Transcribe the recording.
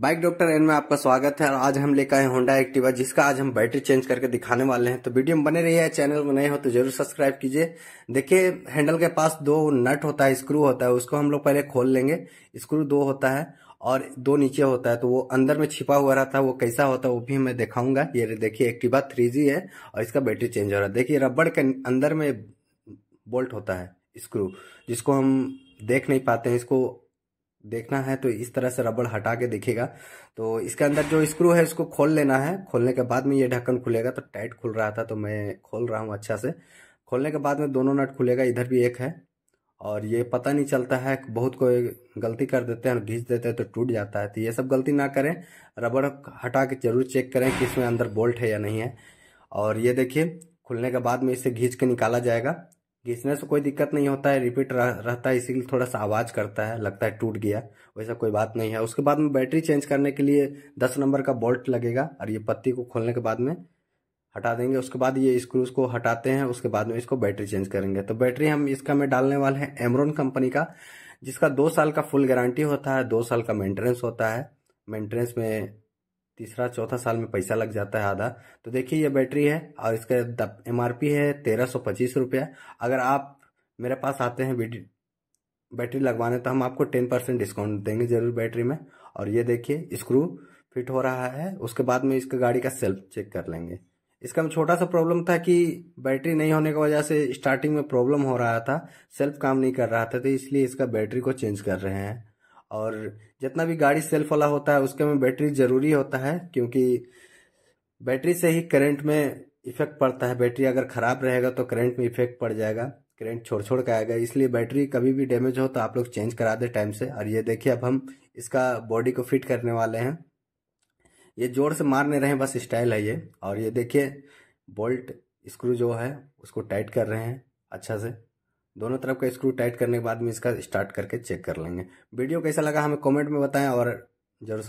bike doctor N में आपका स्वागत है और आज हम लेकर आए होंडा एक्टिवा जिसका आज हम बैटरी चेंज करके दिखाने वाले हैं तो वीडियो में बने रही है चैनल में नए हो तो जरूर सब्सक्राइब कीजिए देखिए हैंडल के पास दो नट होता है स्क्रू होता है उसको हम लोग पहले खोल लेंगे स्क्रू दो होता है और दो नीचे होता है तो वो अंदर में छिपा हुआ रहता है वो कैसा होता है वो भी मैं दिखाऊंगा ये देखिए एक्टिवा थ्री है और इसका बैटरी चेंज हो रहा है देखिए रबड़ के अंदर में बोल्ट होता है स्क्रू जिसको हम देख नहीं पाते हैं इसको देखना है तो इस तरह से रबड़ हटा के देखेगा तो इसके अंदर जो स्क्रू है इसको खोल लेना है खोलने के बाद में ये ढक्कन खुलेगा तो टाइट खुल रहा था तो मैं खोल रहा हूँ अच्छा से खोलने के बाद में दोनों नट खुलेगा इधर भी एक है और ये पता नहीं चलता है बहुत कोई गलती कर देते हैं घींच देते हैं तो टूट जाता है तो ये सब गलती ना करें रबड़ हटा के जरूर चेक करें कि इसमें अंदर बोल्ट है या नहीं है और ये देखिए खुलने के बाद में इसे घींच के निकाला जाएगा घिसने से कोई दिक्कत नहीं होता है रिपीट रह, रहता है इसीलिए थोड़ा सा आवाज़ करता है लगता है टूट गया वैसा कोई बात नहीं है उसके बाद में बैटरी चेंज करने के लिए दस नंबर का बोल्ट लगेगा और ये पत्ती को खोलने के बाद में हटा देंगे उसके बाद ये स्क्रूज को हटाते हैं उसके बाद में इसको बैटरी चेंज करेंगे तो बैटरी हम इसका में डालने वाले हैं एमरोन कंपनी का जिसका दो साल का फुल गारंटी होता है दो साल का मेंटेनेंस होता है मेंटेनेंस में तीसरा चौथा साल में पैसा लग जाता है आधा तो देखिए ये बैटरी है और इसका एम आर पी है तेरह सौ पच्चीस रुपया अगर आप मेरे पास आते हैं बैटरी लगवाने तो हम आपको टेन परसेंट डिस्काउंट देंगे जरूर बैटरी में और ये देखिए स्क्रू फिट हो रहा है उसके बाद में इसका गाड़ी का सेल्फ चेक कर लेंगे इसका में छोटा सा प्रॉब्लम था कि बैटरी नहीं होने की वजह से स्टार्टिंग में प्रॉब्लम हो रहा था सेल्फ काम नहीं कर रहा था तो इसलिए इसका बैटरी को चेंज कर रहे हैं और जितना भी गाड़ी सेल्फ वाला होता है उसके में बैटरी ज़रूरी होता है क्योंकि बैटरी से ही करंट में इफेक्ट पड़ता है बैटरी अगर ख़राब रहेगा तो करंट में इफेक्ट पड़ जाएगा करंट छोड़ छोड़ के आएगा इसलिए बैटरी कभी भी डैमेज हो तो आप लोग चेंज करा दे टाइम से और ये देखिए अब हम इसका बॉडी को फिट करने वाले हैं ये जोर से मार नहीं रहे हैं बस स्टाइल है ये और ये देखिए बोल्ट स्क्रू जो है उसको टाइट कर रहे हैं अच्छा से दोनों तरफ का स्क्रू टाइट करने के बाद में इसका स्टार्ट करके चेक कर लेंगे वीडियो कैसा लगा हमें कमेंट में बताएं और जरूर